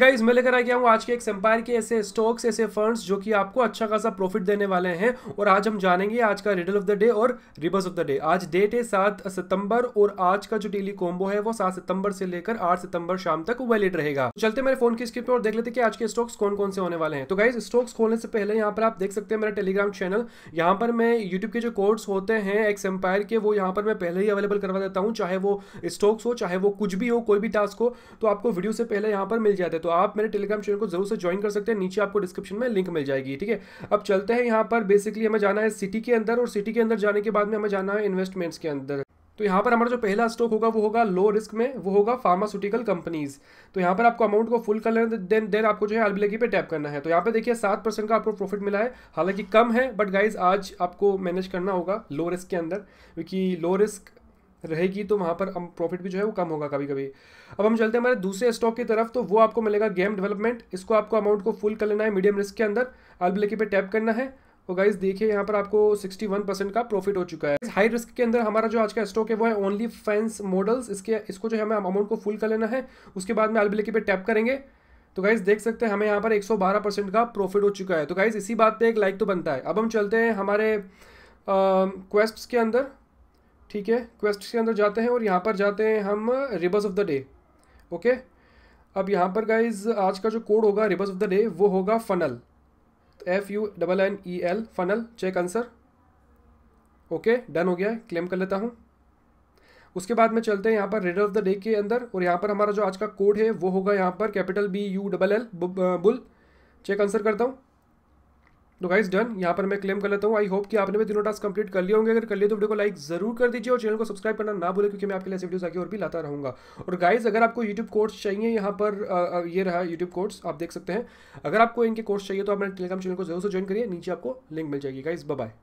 guys मैं लेकर आ गया हूँ आज के एक एम्पायर के ऐसे स्टॉक्स ऐसे फंड्स जो कि आपको अच्छा खासा प्रॉफिट देने वाले हैं और आज हम जानेंगे आज का रिडल ऑफ द डे और रिवर्स ऑफ द डे आज डेट है सात सितंबर और आज का जो डेली कॉम्बो है वो सात सितंबर से लेकर आठ सितंबर शाम तक वैलिड रहेगा तो चलते मेरे फोन की स्क्रीन पर और देख लेते कि आज के स्टॉक्स कौन कौन से होने वाले हैं तो गाइज स्टॉक्स खोलने से पहले यहाँ पर आप देख सकते हैं मेरा टेलीग्राम चैनल यहाँ पर मैं यूट्यूब के जो कोर्स होते हैं एक्स एम्पायर के वो यहाँ पर मैं पहले ही अवेलेबल करवा देता हूँ चाहे वो स्टॉक्स हो चाहे वो कुछ भी हो कोई भी टास्क हो तो आपको वीडियो से पहले यहाँ पर मिल जाता है तो आप मेरे टेलीग्राम चैनल को जरूर से ज्वाइन कर सकते हैं नीचे आपको डिस्क्रिप्शन में लिंक मिल जाएगी ठीक है अब चलते हैं यहाँ पर बेसिकली हमें जाना है सिटी के अंदर और सिटी के अंदर जाने के बाद में हमें जाना है इन्वेस्टमेंट्स के अंदर तो यहाँ पर हमारा जो पहला स्टॉक होगा वो होगा लो रिस्क में वो होगा फार्मास्यूटिकल कंपनीज तो यहाँ पर आपको अमाउंट को फुल कर लेना देन देन आपको जो है अलबिलेगी पे टैप करना है तो यहाँ पे देखिए सात परसेंट का आपको प्रॉफिट मिला है हालांकि कम है बट गाइज आज आपको मैनेज करना होगा लो रिस्क के अंदर क्योंकि लो रिस्क रहेगी तो वहाँ पर प्रॉफिट भी जो है वो कम होगा कभी कभी अब हम चलते हैं हमारे दूसरे स्टॉक की तरफ तो वो आपको मिलेगा गेम डेवलपमेंट इसको आपको अमाउंट को फुल कर लेना है मीडियम रिस्क के अंदर लेके पे टैप करना है और गाइज देखिए यहाँ पर आपको 61 परसेंट का प्रॉफिट हो चुका है हाई रिस्क के अंदर हमारा जो आज का स्टॉक है वो है ओनली फैंस मॉडल्स इसके इसको जो है हमें अमाउंट को फुल कर लेना है उसके बाद में लेके पे टैप करेंगे तो गाइज देख सकते हैं हमें यहाँ पर 112 परसेंट का प्रॉफिट हो चुका है तो गाइज इसी बात पर एक लाइक तो बनता है अब हम चलते हैं हमारे क्वेस्ट के अंदर ठीक है क्वेस्ट के अंदर जाते हैं और यहाँ पर जाते हैं हम rebus of the day okay अब यहाँ पर गाइज आज का जो कोड होगा रिबस ऑफ द डे वो होगा funnel F U double N E L funnel check answer okay done हो गया क्लेम कर लेता हूँ उसके बाद में चलते हैं यहाँ पर रेड ऑफ द डे के अंदर और यहाँ पर हमारा जो आज का कोड है वो होगा यहाँ पर capital B U double L bull check uh, answer करता हूँ तो गाइज डन यहाँ पर मैं क्लेम कर लेता हूँ आई होप कि आपने भी दोनों टास्क कंप्लीट कर लिए होंगे अगर कर लिए तो वीडियो को लाइक जरूर कर दीजिए और चैनल को सब्सक्राइब करना ना भूलें क्योंकि मैं आपके लिए ऐसे वीडियोस आगे और भी लाता रहूँगा और गाइज अगर आपको यूट्यूब कोर्स चाहिए यहाँ पर ये ये रहा यूट्यूब कोर्स आप देख सकते हैं अगर आपको इनके कोर्स चाहिए तो आप मेरे टेलीग्राम चैनल को जरूर से ज्वाइन करिए नीचे आपको लिंक मिल जाएगी गाइज बाय